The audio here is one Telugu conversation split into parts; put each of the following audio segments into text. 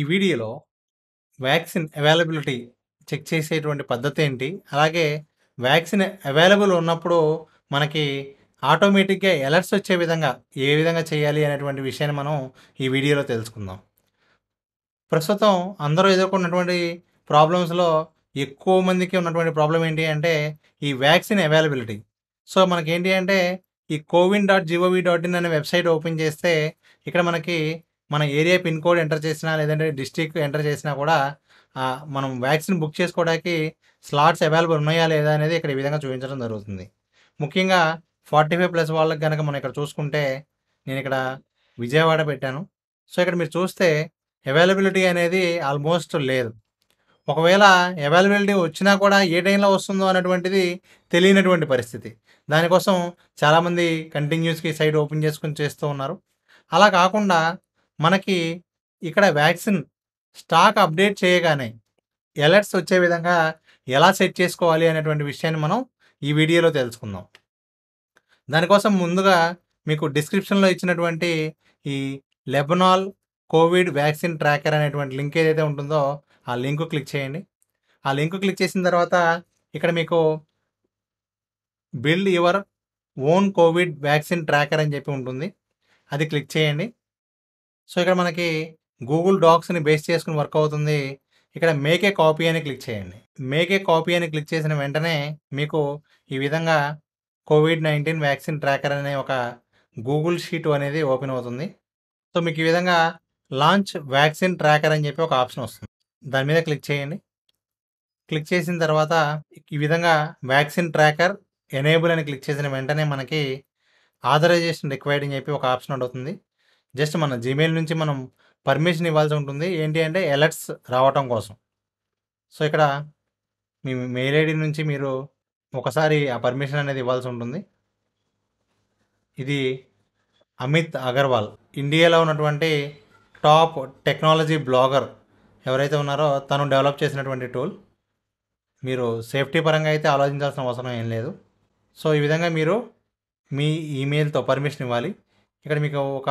ఈ వీడియోలో వ్యాక్సిన్ అవైలబిలిటీ చెక్ చేసేటువంటి పద్ధతి ఏంటి అలాగే వ్యాక్సిన్ అవైలబుల్ ఉన్నప్పుడు మనకి ఆటోమేటిక్గా ఎలర్ట్స్ వచ్చే విధంగా ఏ విధంగా చేయాలి అనేటువంటి విషయాన్ని మనం ఈ వీడియోలో తెలుసుకుందాం ప్రస్తుతం అందరూ ఎదుర్కొన్నటువంటి ప్రాబ్లమ్స్లో ఎక్కువ మందికి ఉన్నటువంటి ప్రాబ్లం ఏంటి అంటే ఈ వ్యాక్సిన్ అవైలబిలిటీ సో మనకేంటి అంటే ఈ CoWIN dot gov dot in అనే వెబ్సైట్ ఓపెన్ చేస్తే ఇక్కడ మనకి మన ఏరియా పిన్ కోడ్ ఎంటర్ చేసినా లేదంటే డిస్ట్రిక్ట్ ఎంటర్ చేసినా కూడా మనం వ్యాక్సిన్ బుక్ చేసుకోవడానికి స్లాట్స్ అవైలబుల్ ఉన్నాయా లేదా అనేది ఇక్కడ ఈ విధంగా చూపించడం జరుగుతుంది ముఖ్యంగా ఫార్టీ ఫైవ్ ప్లస్ వాళ్ళకి కనుక మనం ఇక్కడ చూసుకుంటే నేను ఇక్కడ విజయవాడ పెట్టాను సో ఇక్కడ మీరు చూస్తే అవైలబిలిటీ అనేది ఆల్మోస్ట్ లేదు ఒకవేళ అవైలబిలిటీ వచ్చినా కూడా ఏ టైంలో వస్తుందో అనేటువంటిది తెలియనటువంటి పరిస్థితి దానికోసం చాలామంది కంటిన్యూస్కి సైట్ ఓపెన్ చేసుకుని చేస్తూ ఉన్నారు అలా కాకుండా మనకి ఇక్కడ వ్యాక్సిన్ స్టాక్ అప్డేట్ చేయగానే ఎలర్ట్స్ వచ్చే విధంగా ఎలా సెట్ చేసుకోవాలి అనేటువంటి విషయాన్ని మనం ఈ వీడియోలో తెలుసుకుందాం దానికోసం ముందుగా మీకు డిస్క్రిప్షన్లో ఇచ్చినటువంటి ఈ లెబనాల్ కోవిడ్ వ్యాక్సిన్ ట్రాకర్ అనేటువంటి లింక్ ఏదైతే ఉంటుందో ఆ లింక్ క్లిక్ చేయండి ఆ లింక్ క్లిక్ చేసిన తర్వాత ఇక్కడ మీకు build your own covid vaccine tracker అని చెప్పి ఉంటుంది అది క్లిక్ చేయండి సో ఇక్కడ మనకి గూగుల్ డాక్స్ని బేస్ చేసుకుని వర్క్ అవుతుంది ఇక్కడ మేకే కాపీ అని క్లిక్ చేయండి మేకే కాపీ అని క్లిక్ చేసిన వెంటనే మీకు ఈ విధంగా కోవిడ్ నైన్టీన్ వ్యాక్సిన్ ట్రాకర్ అనే ఒక గూగుల్ షీట్ అనేది ఓపెన్ అవుతుంది సో మీకు ఈ విధంగా లాంచ్ వ్యాక్సిన్ ట్రాకర్ అని చెప్పి ఒక ఆప్షన్ వస్తుంది దాని మీద క్లిక్ చేయండి క్లిక్ చేసిన తర్వాత ఈ విధంగా వ్యాక్సిన్ ట్రాకర్ ఎనేబుల్ అని క్లిక్ చేసిన వెంటనే మనకి ఆథరైజేషన్ రిక్వైర్డ్ అని చెప్పి ఒక ఆప్షన్ అడుగుతుంది జస్ట్ మన జీమెయిల్ నుంచి మనం పర్మిషన్ ఇవ్వాల్సి ఉంటుంది ఏంటి అంటే ఎలర్ట్స్ రావటం కోసం సో ఇక్కడ మీ మెయిల్ ఐడి నుంచి మీరు ఒకసారి ఆ పర్మిషన్ అనేది ఇవ్వాల్సి ఉంటుంది ఇది అమిత్ అగర్వాల్ ఇండియాలో ఉన్నటువంటి టాప్ టెక్నాలజీ బ్లాగర్ ఎవరైతే ఉన్నారో తను డెవలప్ చేసినటువంటి టూల్ మీరు సేఫ్టీ పరంగా అయితే ఆలోచించాల్సిన అవసరం ఏం లేదు సో ఈ విధంగా మీరు మీ ఈమెయిల్తో పర్మిషన్ ఇవ్వాలి ఇక్కడ మీకు ఒక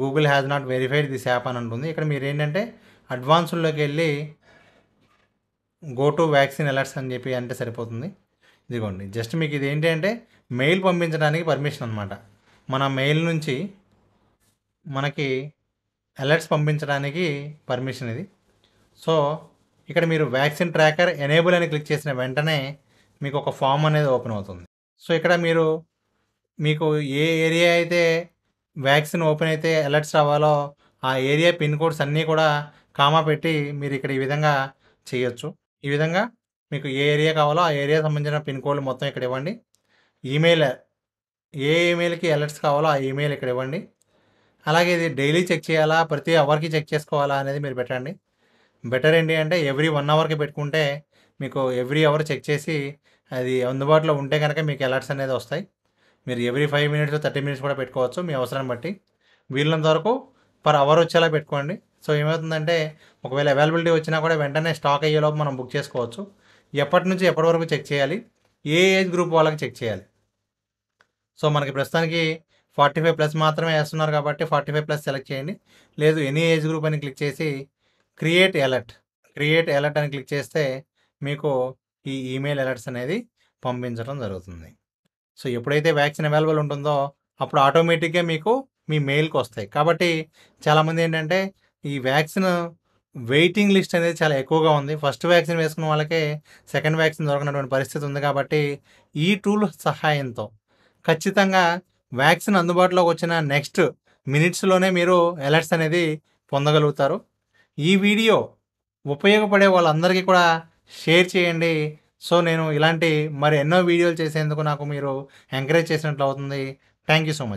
Google has not verified this app అని ఉంటుంది ఇక్కడ మీరు ఏంటంటే అడ్వాన్స్లోకి వెళ్ళి గో టు వ్యాక్సిన్ అలర్ట్స్ అని చెప్పి అంటే సరిపోతుంది ఇదిగోండి జస్ట్ మీకు ఇది ఏంటి అంటే మెయిల్ పంపించడానికి పర్మిషన్ అనమాట మన మెయిల్ నుంచి మనకి అలర్ట్స్ పంపించడానికి పర్మిషన్ ఇది సో ఇక్కడ మీరు వ్యాక్సిన్ ట్రాకర్ ఎనేబుల్ అని క్లిక్ చేసిన వెంటనే మీకు ఒక ఫామ్ అనేది ఓపెన్ అవుతుంది సో ఇక్కడ మీరు మీకు ఏ ఏరియా అయితే వ్యాక్సిన్ ఓపెన్ అయితే అలర్ట్స్ రావాలో ఆ ఏరియా పిన్ కోడ్స్ అన్నీ కూడా కామా పెట్టి మీరు ఇక్కడ ఈ విధంగా చేయొచ్చు ఈ విధంగా మీకు ఏ ఏరియా కావాలో ఆ ఏరియా సంబంధించిన పిన్ కోడ్లు మొత్తం ఇక్కడ ఇవ్వండి ఈమెయిల్ ఏ ఈమెయిల్కి అలర్ట్స్ కావాలో ఆ ఈమెయిల్ ఇక్కడ ఇవ్వండి అలాగే ఇది డైలీ చెక్ చేయాలా ప్రతి అవర్కి చెక్ చేసుకోవాలా అనేది మీరు పెట్టండి బెటర్ ఏంటి అంటే ఎవ్రీ వన్ అవర్కి పెట్టుకుంటే మీకు ఎవ్రీ అవర్ చెక్ చేసి అది అందుబాటులో ఉంటే కనుక మీకు అలర్ట్స్ అనేది వస్తాయి మీరు every five minutes thirty minutes కూడా పెట్టుకోవచ్చు మీ అవసరాన్ని బట్టి వీళ్ళంత వరకు పర్ అవర్ వచ్చేలా పెట్టుకోండి సో ఏమవుతుందంటే ఒకవేళ అవైలబిలిటీ వచ్చినా కూడా వెంటనే స్టాక్ అయ్యేలోపు మనం బుక్ చేసుకోవచ్చు ఎప్పటి నుంచి ఎప్పటి వరకు చెక్ చేయాలి ఏ ఏజ్ గ్రూప్ వాళ్ళకి చెక్ చేయాలి సో మనకి ప్రస్తుతానికి ఫార్టీ ఫైవ్ ప్లస్ మాత్రమే వేస్తున్నారు కాబట్టి ఫార్టీ ఫైవ్ ప్లస్ సెలెక్ట్ చేయండి లేదు ఎనీ ఏజ్ గ్రూప్ అని క్లిక్ చేసి క్రియేట్ అలర్ట్ క్రియేట్ అలర్ట్ అని క్లిక్ చేస్తే మీకు ఈ ఈమెయిల్ అలర్ట్స్ అనేది పంపించడం జరుగుతుంది సో ఎప్పుడైతే వ్యాక్సిన్ అవైలబుల్ ఉంటుందో అప్పుడు ఆటోమేటిక్గా మీకు మీ మెయిల్కి వస్తాయి కాబట్టి చాలామంది ఏంటంటే ఈ వ్యాక్సిన్ వెయిటింగ్ లిస్ట్ అనేది చాలా ఎక్కువగా ఉంది ఫస్ట్ వ్యాక్సిన్ వేసుకున్న వాళ్ళకే సెకండ్ వ్యాక్సిన్ దొరకనటువంటి పరిస్థితి ఉంది కాబట్టి ఈ టూల్ సహాయంతో ఖచ్చితంగా వ్యాక్సిన్ అందుబాటులోకి వచ్చిన నెక్స్ట్ మినిట్స్లోనే మీరు అలర్ట్స్ అనేది పొందగలుగుతారు ఈ వీడియో ఉపయోగపడే వాళ్ళందరికీ కూడా షేర్ చేయండి సో నేను ఇలాంటి మరి ఎన్నో వీడియోలు చేసేందుకు నాకు మీరు ఎంకరేజ్ చేసినట్లు అవుతుంది థ్యాంక్ యూ సో మచ్